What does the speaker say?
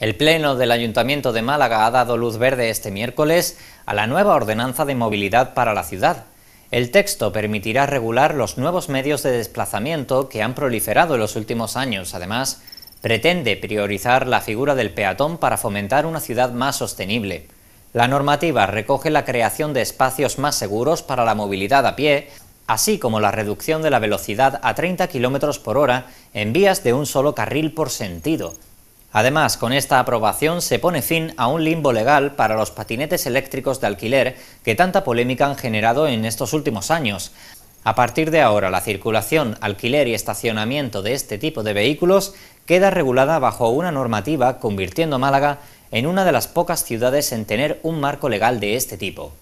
El Pleno del Ayuntamiento de Málaga ha dado luz verde este miércoles a la nueva ordenanza de movilidad para la ciudad. El texto permitirá regular los nuevos medios de desplazamiento que han proliferado en los últimos años. Además, pretende priorizar la figura del peatón para fomentar una ciudad más sostenible. La normativa recoge la creación de espacios más seguros para la movilidad a pie, así como la reducción de la velocidad a 30 km por hora en vías de un solo carril por sentido. Además, con esta aprobación se pone fin a un limbo legal para los patinetes eléctricos de alquiler que tanta polémica han generado en estos últimos años. A partir de ahora, la circulación, alquiler y estacionamiento de este tipo de vehículos queda regulada bajo una normativa, convirtiendo Málaga en una de las pocas ciudades en tener un marco legal de este tipo.